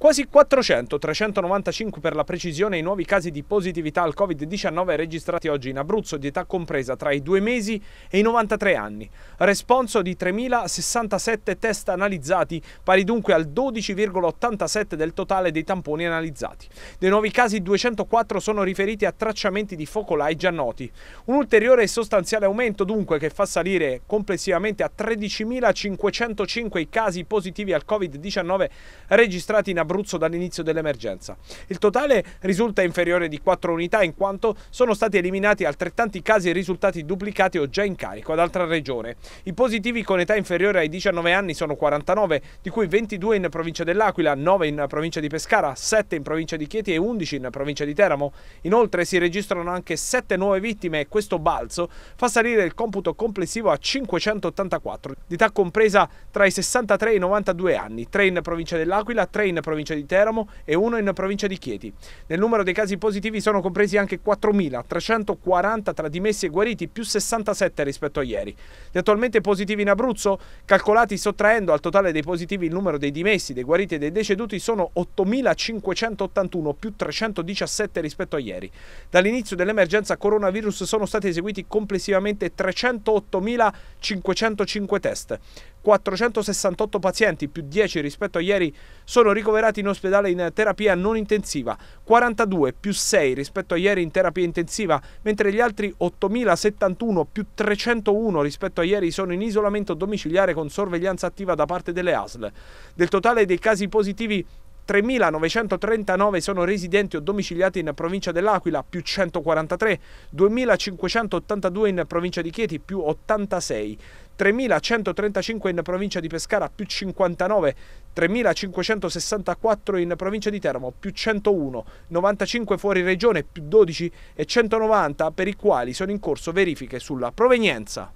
Quasi 400, 395 per la precisione, i nuovi casi di positività al Covid-19 registrati oggi in Abruzzo di età compresa tra i 2 mesi e i 93 anni. Responso di 3.067 test analizzati, pari dunque al 12,87 del totale dei tamponi analizzati. Dei nuovi casi 204 sono riferiti a tracciamenti di focolai già noti. Un ulteriore e sostanziale aumento dunque che fa salire complessivamente a 13.505 i casi positivi al Covid-19 registrati in Abruzzo Abruzzo dall'inizio dell'emergenza. Il totale risulta inferiore di 4 unità in quanto sono stati eliminati altrettanti casi e risultati duplicati o già in carico ad altra regione. I positivi con età inferiore ai 19 anni sono 49, di cui 22 in provincia dell'Aquila, 9 in provincia di Pescara, 7 in provincia di Chieti e 11 in provincia di Teramo. Inoltre si registrano anche 7 nuove vittime e questo balzo fa salire il computo complessivo a 584, di età compresa tra i 63 e i 92 anni, 3 in provincia dell'Aquila, 3 in provincia provincia di Teramo e uno in provincia di Chieti. Nel numero dei casi positivi sono compresi anche 4.340 tra dimessi e guariti, più 67 rispetto a ieri. Gli attualmente positivi in Abruzzo, calcolati sottraendo al totale dei positivi il numero dei dimessi, dei guariti e dei deceduti, sono 8.581, più 317 rispetto a ieri. Dall'inizio dell'emergenza coronavirus sono stati eseguiti complessivamente 308.505 test. 468 pazienti, più 10 rispetto a ieri, sono ricoverati ricoverati in ospedale in terapia non intensiva, 42 più 6 rispetto a ieri in terapia intensiva, mentre gli altri 8.071 più 301 rispetto a ieri sono in isolamento domiciliare con sorveglianza attiva da parte delle ASL. Del totale dei casi positivi 3.939 sono residenti o domiciliati in provincia dell'Aquila, più 143, 2.582 in provincia di Chieti, più 86, 3.135 in provincia di Pescara, più 59, 3.564 in provincia di Teramo, più 101, 95 fuori regione, più 12 e 190 per i quali sono in corso verifiche sulla provenienza.